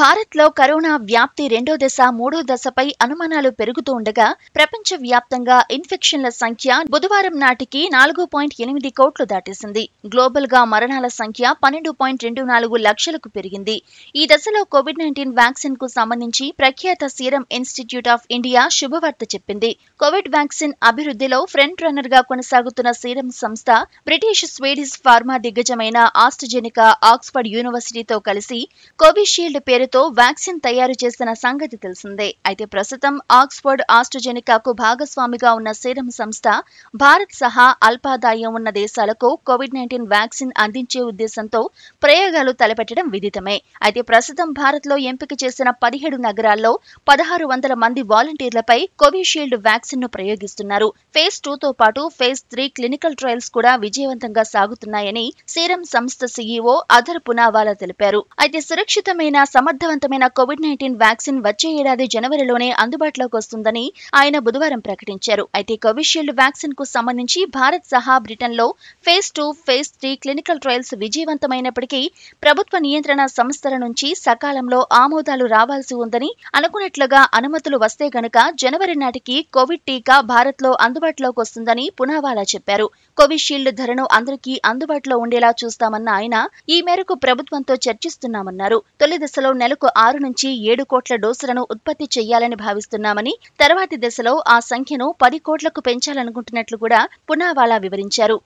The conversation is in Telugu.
భారత్లో కరోనా వ్యాప్తి రెండో దశ మూడో దశపై అనుమానాలు పెరుగుతూ ఉండగా ప్రపంచ వ్యాప్తంగా ఇన్ఫెక్షన్ల సంఖ్య బుధవారం నాటికి నాలుగు పాయింట్ ఎనిమిది కోట్లు దాటేసింది గ్లోబల్ గా మరణాల సంఖ్య పన్నెండు పాయింట్ రెండు నాలుగు లక్షలకు పెరిగింది ఈ దశలో కోవిడ్ నైన్టీన్ వ్యాక్సిన్ కు సంబంధించి ప్రఖ్యాత సీరం ఇన్స్టిట్యూట్ ఆఫ్ ఇండియా శుభవార్త చెప్పింది కోవిడ్ వ్యాక్సిన్ అభివృద్ధిలో ఫ్రంట్ రన్నర్ గా కొనసాగుతున్న సీరం సంస్థ బ్రిటిష్ స్వీడిష్ ఫార్మా దిగ్గజమైన ఆస్ట్రజెనికా ఆక్స్ఫర్డ్ యూనివర్సిటీతో కలిసి కోవిషీల్డ్ పేరుతో వ్యాక్సిన్ తయారు చేసిన సంగతి తెలిసిందే అయితే ప్రస్తుతం ఆక్స్ఫర్డ్ ఆస్ట్రజెనికాకు భాగస్వామిగా ఉన్న సీరం సంస్థ భారత్ సహా అల్పాదాయం ఉన్న దేశాలకు కోవిడ్ నైన్టీన్ వ్యాక్సిన్ అందించే ఉద్దేశంతో ప్రయోగాలు తలపెట్టడం విదితమే అయితే ప్రస్తుతం భారత్లో ఎంపిక చేసిన పదిహేడు నగరాల్లో పదహారు వందల మంది వాలంటీర్లపై కోవిషీల్డ్ వ్యాక్సిన్ ను ప్రయోగిస్తున్నారు ఫేజ్ టూతో పాటు ఫేజ్ త్రీ క్లినికల్ ట్రయల్స్ కూడా విజయవంతంగా సాగుతున్నాయని సీరం సంస్థ సీఈఓ అధర్ పునావాలా తెలిపారు అయితే సురక్షితమైన సమర్థవంతమైన కోవిడ్ నైన్టీన్ వ్యాక్సిన్ వచ్చే ఏడాది జనవరిలోనే అందుబాటులోకి వస్తుందని ఆయన బుధవారం ప్రకటించారు అయితే కోవిషీల్డ్ వ్యాక్సిన్ కు సంబంధించి భారత్ సహా బ్రిటన్లో phase two phase three clinical trials విజయవంతమైనప్పటికీ ప్రభుత్వ నియంత్రణ సంస్థల నుంచి సకాలంలో ఆమోదాలు రావాల్సి ఉందని అనుకున్నట్లుగా అనుమతులు వస్తే గనుక జనవరి నాటికి కోవిడ్ టీకా భారత్లో అందుబాటులోకి వస్తుందని పునావాలా చెప్పారు కోవిషీల్డ్ ధరను అందరికీ అందుబాటులో ఉండేలా చూస్తామన్న ఆయన ఈ మేరకు ప్రభుత్వంతో చర్చిస్తున్నామన్నారు తొలి దశలో నెలకు ఆరు నుంచి ఏడు కోట్ల డోసులను ఉత్పత్తి చేయాలని భావిస్తున్నామని తర్వాతి దశలో ఆ సంఖ్యను పది కోట్లకు పెంచాలనుకుంటున్నట్లు కూడా పునావాలా వివరించారు